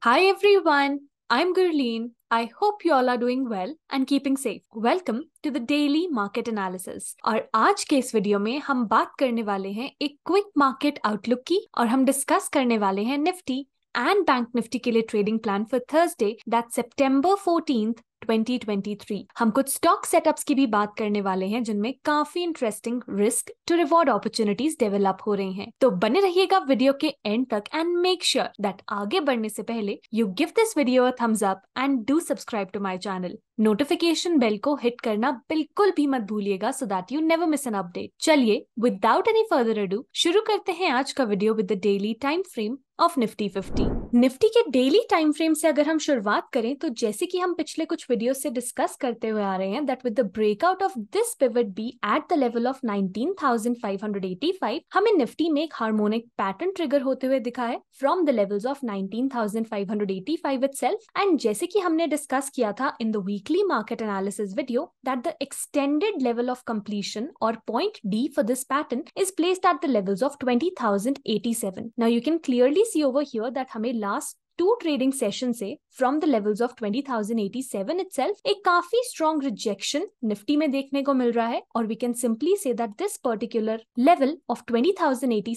Hi everyone, I'm Gurleen. I hope you all are doing well and keeping safe. Welcome to the daily market analysis. और आज के इस video में हम बात करने वाले हैं एक क्विक मार्केट आउटलुक की और हम डिस्कस करने वाले हैं निफ्टी एंड बैंक निफ्टी के लिए trading plan for Thursday that September 14th 2023 हम कुछ स्टॉक सेटअप्स की भी बात करने वाले हैं जिनमें काफी interesting risk to reward opportunities develop हो रही हैं तो बने रहिएगा वीडियो के एंड तक एंड मेक श्योर दैट आगे बढ़ने से पहले you give this video a thumbs up and do subscribe to my channel notification bell को हिट करना बिल्कुल भी मत भूलिएगा so that you never miss an update चलिए विदाउट एनी फर्दर अडू शुरू करते हैं आज का video with the daily time frame of Nifty fifty Nifty के डेली टाइम फ्रेम से अगर हम शुरुआत करें तो जैसे कि हम पिछले कुछ वीडियो से डिस्कस करते हुए आ रहे हैं that with the breakout of this pivot B at the level of 19,585 हमें निफ्टी में एक हार्मोनिक पैटर्न ट्रिगर होते हुए दिखा है from the levels of 19,585 itself and जैसे कि हमने डिस्कस किया था in the weekly market analysis video that the extended level of completion और point D for this pattern is placed at the levels of 20,087 now you can clearly see over here that हमें last two trading session से from the levels of twenty thousand एक काफी strong rejection Nifty में देखने को मिल रहा है और we can simply see that this particular level of twenty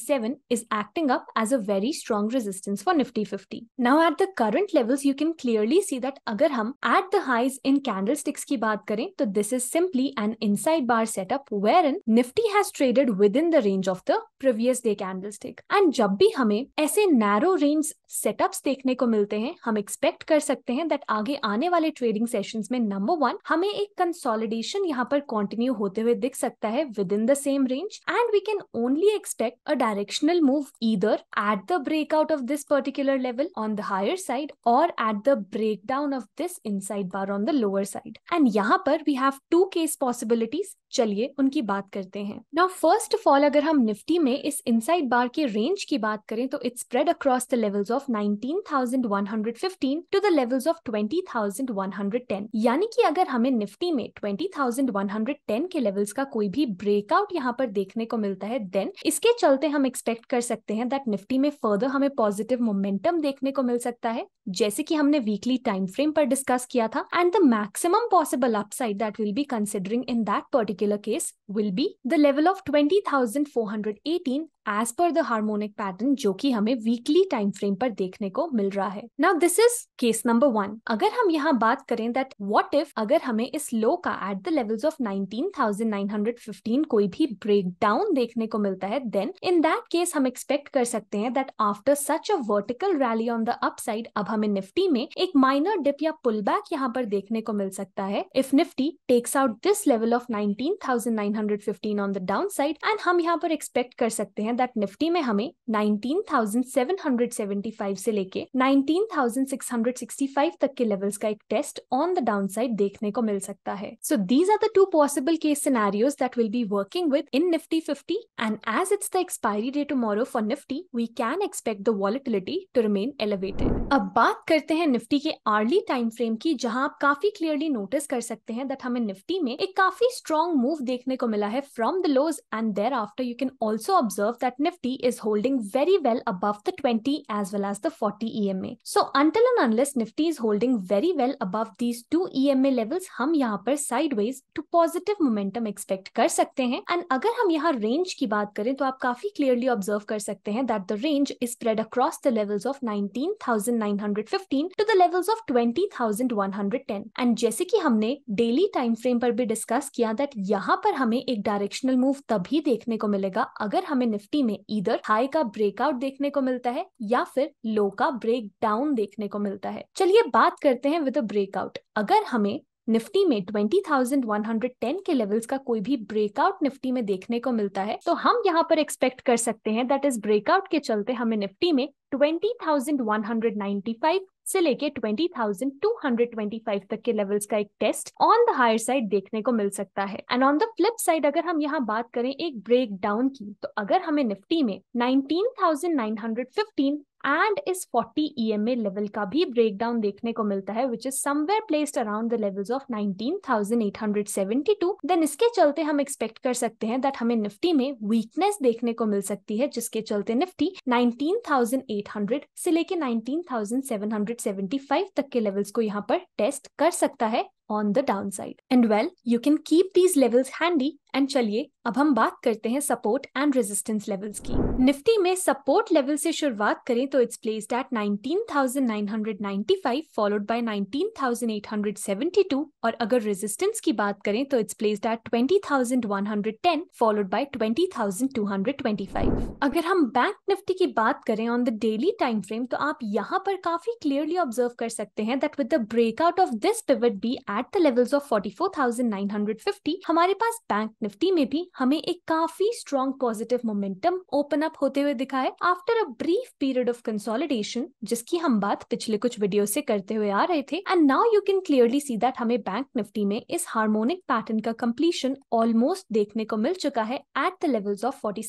is acting up as a very strong resistance for Nifty fifty now at the current levels you can clearly see that अगर हम at the highs in candle की बात करें तो this is simply an inside bar setup wherein Nifty has traded within the range of the previous day candlestick and जब भी हमें ऐसे नैरो रेंज सेटअप्स देखने को मिलते हैं हम एक्सपेक्ट एक्सपेक्ट कर सकते हैं दैट आगे आने वाले ट्रेडिंग सेशन में नंबर वन हमें एक कंसोलिडेशन यहाँ पर कंटिन्यू होते हुए दिख सकता है within the same range and we can only expect a directional move either at the breakout of this particular level on the higher side और at the breakdown of this inside bar on the lower side and यहाँ पर we have two case possibilities चलिए उनकी बात करते हैं now first of all अगर हम निफ्टी में इस इनसाइड बार के रेंज की बात करें तो it's spread across the levels of 19,115 to the levels of 20,110 यानी कि अगर हमें निफ्टी में 20,110 के लेवल्स का कोई भी ब्रेकआउट यहाँ पर देखने को मिलता है देन इसके चलते हम एक्सपेक्ट कर सकते हैं दैट निफ्टी में फर्दर हमें पॉजिटिव मोमेंटम देखने को मिल सकता है जैसे कि हमने वीकली टाइम फ्रेम पर डिस्कस किया था and the maximum possible upside that will be considering in that particular case will be the level of twenty thousand four hundred eighteen as per the harmonic pattern जो कि हमें weekly time frame पर देखने को मिल रहा है now this is case number one अगर हम यहाँ बात करें दैट वॉट इफ अगर हमें इस लो का एट द लेवल्स ऑफ 19,915 कोई भी ब्रेक डाउन देखने को मिलता है देन इन दैट केस हम एक्सपेक्ट कर सकते हैं that after such a vertical rally on the upside अब हमें निफ्टी में एक माइनर डिप या पुल बैक यहाँ पर देखने को मिल सकता है if Nifty takes out this level of 19,915 on the downside and हम यहाँ पर एक्सपेक्ट कर सकते हैं हैं दैट निफ्टी में हमें 19,775 से लेके 19,665 तक के लेवल्स का एक test on the downside देखने को मिल सकता है so these are the two possible case scenarios that will be working within Nifty 50 and as it's the expiry day tomorrow for Nifty we can expect the volatility to remain elevated अब बात करते हैं Nifty के early time frame की जहां आप काफी clearly notice कर सकते हैं दैट हमें निफ्टी में एक काफी स्ट्रॉन्ग मूव देखने को मिला है from the lows and thereafter you can also observe the that Nifty is holding very well above the 20 as well as the 40 EMA. So until and unless Nifty is holding very well above these two EMA levels, हम यहाँ पर sideways to positive momentum expect कर सकते हैं and अगर हम यहाँ range की बात करें तो आप काफी clearly observe कर सकते हैं that the range is spread across the levels of 19,915 to the levels of 20,110 and जैसे कि हमने daily time frame पर भी discuss किया that यहाँ पर हमें एक directional move तभी देखने को मिलेगा अगर हमें निफ्टी निफ्टी में इधर हाई का ब्रेकआउट देखने को मिलता है या फिर लो का ब्रेक डाउन देखने को मिलता है चलिए बात करते हैं विद ब्रेकआउट अगर हमें निफ्टी में 20,110 के लेवल्स का कोई भी ब्रेकआउट निफ्टी में देखने को मिलता है तो हम यहाँ पर एक्सपेक्ट कर सकते हैं दैट इज ब्रेकआउट के चलते हमें निफ्टी में 20,195 से लेके 20,225 तक के लेवल्स का एक test on the higher side देखने को मिल सकता है and on the flip side अगर हम यहाँ बात करें एक ब्रेक डाउन की तो अगर हमें निफ्टी में 19,915 एंड इस 40 ईएमए लेवल का भी ब्रेकडाउन देखने को मिलता है which is somewhere placed around the levels of 19,872 then इसके चलते हम एक्सपेक्ट कर सकते हैं दैट हमें निफ्टी में वीकनेस देखने को मिल सकती है जिसके चलते निफ्टी 19,800 से लेके 19,775 तक के लेवल्स को यहाँ पर टेस्ट कर सकता है on the downside and well you can keep these levels handy and चलिए अब हम बात करते हैं सपोर्ट एंड रेजिस्टेंस लेवल्स की निफ्टी में सपोर्ट लेवल से शुरुआत करें तो it's placed at 19,995 followed by 19,872 और अगर रेजिस्टेंस की बात करें तो it's placed at 20,110 followed by 20,225 अगर हम बैंक निफ्टी की बात करें on the daily time frame तो आप यहाँ पर काफी क्लियरली ऑब्जर्व कर सकते हैं that with the breakout of this pivot B at the levels of 44,950 हमारे पास बैंक निफ्टी में भी हमें एक काफी strong positive momentum open up होते हुए दिखाए after a brief period of consolidation जिसकी हम बात पिछले कुछ वीडियो से करते हुए आ रहे थे and now you can clearly see that हमें बैंक निफ्टी में इस हार्मोनिक पैटर्न का कम्प्लीशन ऑलमोस्ट देखने को मिल चुका है at the levels of forty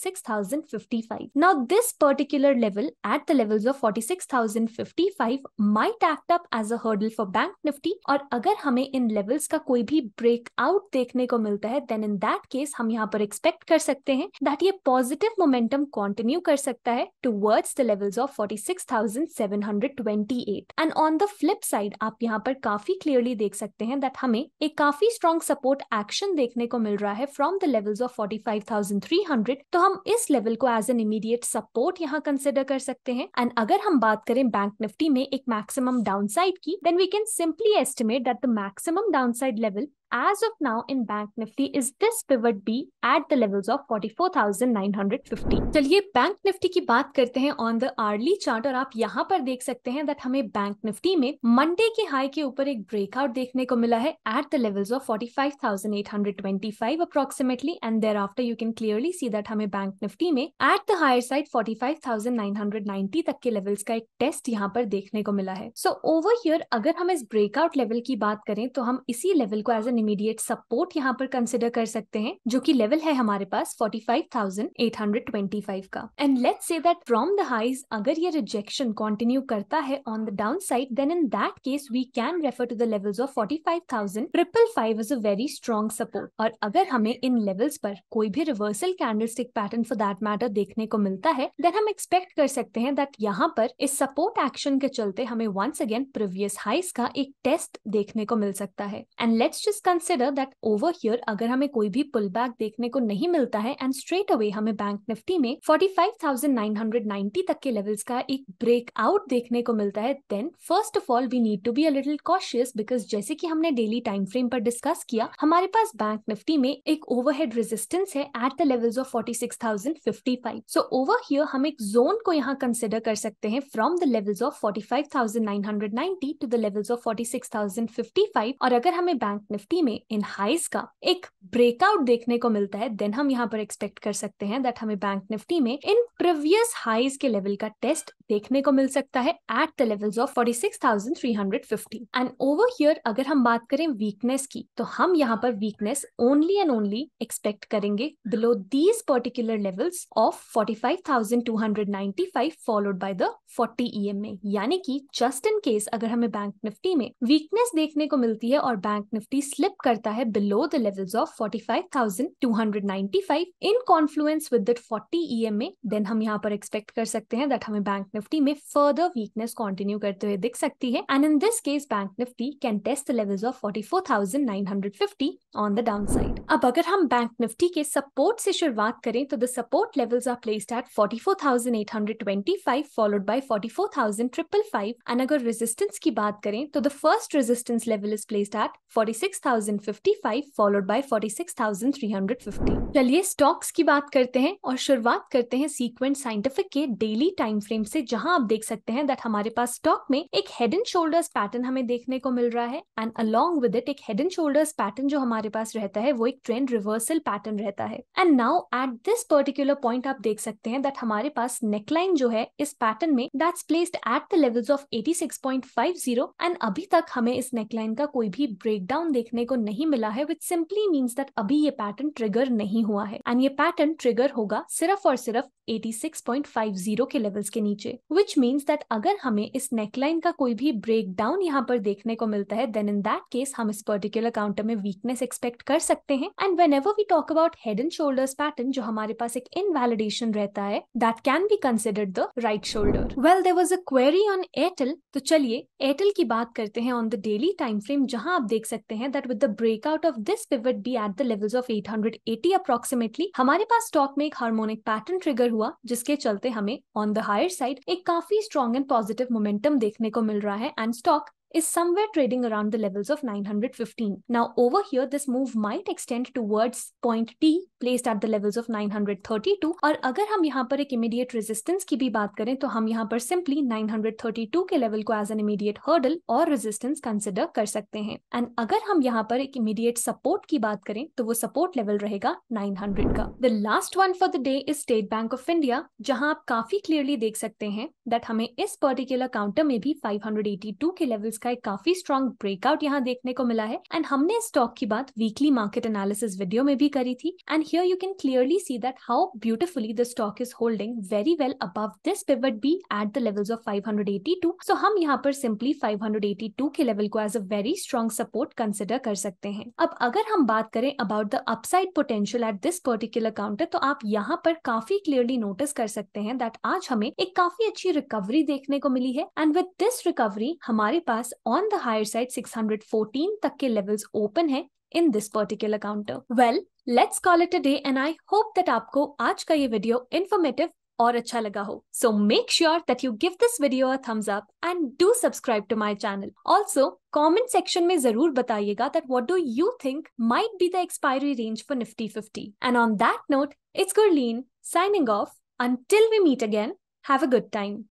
now this particular level at the levels of 46,055 might act up as a hurdle for bank Nifty और अगर हमें इन लेवल्स का कोई भी ब्रेकआउट देखने को मिलता है देन इन दैट केस हम यहाँ पर एक्सपेक्ट कर सकते हैं दैट ये पॉजिटिव मोमेंटम कंटिन्यू कर सकता है towards the levels of forty six thousand seven hundred twenty eight and on the flip side आप यहाँ पर काफी क्लियरली देख सकते हैं दैट हमें एक काफी स्ट्रॉन्ग सपोर्ट एक्शन देखने को मिल रहा है from the levels of forty five thousand three hundred तो हम इस लेवल को एज एन इमीडिएट सपोर्ट यहाँ कंसिडर कर सकते हैं एंड अगर हम बात करें बैंक निफ्टी में एक मैक्सिमम डाउन साइड की then we can simply estimate that the max maximum downside level as of now in bank Nifty is this pivot b at the levels of 44,950 चलिए bank Nifty की बात करते हैं on the early chart और आप यहाँ पर देख सकते हैं दैट हमें बैंक निफ्टी में मंडे के हाई के ऊपर एक ब्रेकआउट देखने को मिला है at the levels of 45,825 approximately and thereafter you can clearly see that हमें बैंक निफ्टी में एट द हायर साइड 45,990 तक के लेवल्स का एक टेस्ट यहाँ पर देखने को मिला है सो ओवर हियर अगर हम इस ब्रेकआउट लेवल की बात करें तो हम इसी लेवल को एज एन इमीडिएट सपोर्ट यहाँ पर कंसिडर कर सकते हैं जो की लेवल है हमारे पास 45,825 का and let say that from the highs अगर ये रिजेक्शन कंटिन्यू करता है on the downside then in that case we can refer to the levels of 45,000 triple five is a very strong support और अगर हमें इन levels पर कोई भी reversal candlestick pattern for that matter देखने को मिलता है देन हम एक्सपेक्ट कर सकते हैं दैट यहाँ पर इस सपोर्ट एक्शन के चलते हमें वंस अगेन प्रीवियस हाइस का एक टेस्ट देखने को मिल सकता है and let's just consider that over here अगर हमें कोई भी पुल बैक देखने को नहीं मिलता है एंड स्ट्रेट अवे हमें बैंक निफ्टी में 45,990 तक के लेवल्स का एक ब्रेक आउट देखने को मिलता है then first of all we need to be a little cautious because जैसे कि हमने डेली टाइम फ्रेम पर डिस्कस किया हमारे पास बैंक निफ्टी में एक ओवरहेड रेजिस्टेंस है at the levels of five so over here हम एक जोन को यहाँ कंसिडर कर सकते हैं from the levels of 45,990 to the levels of five और अगर हमें बैंक निफ्टी व्यक्ति में इन हाइज का एक ब्रेकआउट देखने को मिलता है देन हम यहाँ पर एक्सपेक्ट कर सकते हैं दैट हमें बैंक निफ्टी में इन प्रीवियस हाइज के लेवल का टेस्ट देखने को मिल सकता है at the level of forty six thousand three hundred fifty and over here अगर हम बात करें वीकनेस की तो हम यहाँ पर weakness only and only expect करेंगे below these particular levels of forty five thousand two hundred five followed by the forty E M A यानी कि जस्ट इन केस अगर हमें बैंक निफ्टी में वीकनेस देखने को मिलती है और बैंक निफ्टी स्लिप स्लिप करता है below the levels of 45,295 in confluence with that 40 EMA then हम यहाँ पर एक्सपेक्ट कर सकते हैं दैट हमें बैंक निफ्टी में फर्दर वीकनेस कंटिन्यू करते हुए दिख सकती है and in this case bank Nifty can test the levels of 44,950 on the downside अब अगर हम बैंक निफ्टी के सपोर्ट से शुरुआत करें तो the support levels are placed at 44,825 followed by 44,555 and अगर रेजिस्टेंस की बात करें तो the first resistance level is placed at 46,000 46,055 followed by 46,350 चलिए स्टॉक्स की बात करते हैं और शुरुआत करते हैं सीक्वेंट साइंटिफिक के डेली टाइम फ्रेम से जहां आप देख सकते हैं दैट हमारे पास स्टॉक में एक हेड एंड शोल्डर्स पैटर्न हमें देखने को मिल रहा है एंड अलॉन्ग विद इट एक हेड एंड शोल्डर्स पैटर्न जो हमारे पास रहता है वो एक ट्रेंड रिवर्सल पैटर्न रहता है and now at this particular point आप देख सकते हैं दैट हमारे पास नेकलाइन जो है इस पैटर्न में that's placed at the levels of eighty six point five zero and अभी तक हमें इस नेकलाइन का कोई भी ब्रेकडाउन देखने को नहीं मिला है विच सिंपली मीन्स दैट अभी ये पैटर्न ट्रिगर नहीं हुआ है एंड ये पैटर्न ट्रिगर होगा सिर्फ और सिर्फ 86.50 के लेवल्स के नीचे विच मीन्स दैट अगर हमें इस नेकलाइन का कोई भी ब्रेक डाउन यहाँ पर देखने को मिलता है देन इन दैट केस हम इस पर्टिकुलर काउंटर में वीकनेस एक्सपेक्ट कर सकते हैं and whenever we talk about head and shoulders pattern जो हमारे पास एक इनवैलिडेशन रहता है that can be considered the right shoulder well there was a query on Airtel तो चलिए एयरटेल की बात करते हैं on the daily time frame जहां आप देख सकते हैं that with the breakout of this pivot B at the levels of 880 approximately हमारे पास स्टॉक में एक हार्मोनिक पैटर्न ट्रिगर हुआ जिसके चलते हमें ऑन द हायर साइड एक काफी स्ट्रॉन्ग एंड पॉजिटिव मोमेंटम देखने को मिल रहा है and stock is somewhere trading around the levels of 915. Now, over here, this move might extend towards point T placed at the levels of 932 और अगर हम यहाँ पर एक इमीडिएट रेजिस्टेंस की भी बात करें तो हम यहाँ पर सिंपली 932 के लेवल को एज एन इमीडिएट हर्डल और रेजिस्टेंस कंसिडर कर सकते हैं एंड अगर हम यहाँ पर एक इमीडिएट सपोर्ट की बात करें तो वो सपोर्ट लेवल रहेगा 900 का the last one for the day is State Bank of India जहां आप काफी क्लियरली देख सकते हैं दैट हमें इस पर्टिकुलर काउंटर में भी 582 के लेवल्स इसका एक काफी स्ट्रॉन्ग ब्रेकआउट यहाँ देखने को मिला है एंड हमने स्टॉक की बात वीकली मार्केट एनालिसिस वीडियो में भी करी थी and here you can clearly see that how beautifully the stock is holding very well above this pivot B at the levels of 582 so so हम यहाँ पर सिंपली 582 के लेवल को as a very strong support consider कर सकते हैं अब अगर हम बात करें about the upside potential at this particular counter तो आप यहाँ पर काफी क्लियरली नोटिस कर सकते हैं दैट आज हमें एक काफी अच्छी रिकवरी देखने को मिली है एंड विद दिस रिकवरी हमारे पास on the higher side 614 takke levels open hai in this particular counter. Well, let's call it a day and I hope that aapko aaj ka ye video informative aur acha laga ho. So make sure that you give this video a thumbs up and do subscribe to my channel. Also, comment section mein zarur batayega that what do you think might be the expiry range for Nifty 50. And on that note, it's Gurleen signing off. Until we meet again, have a good time.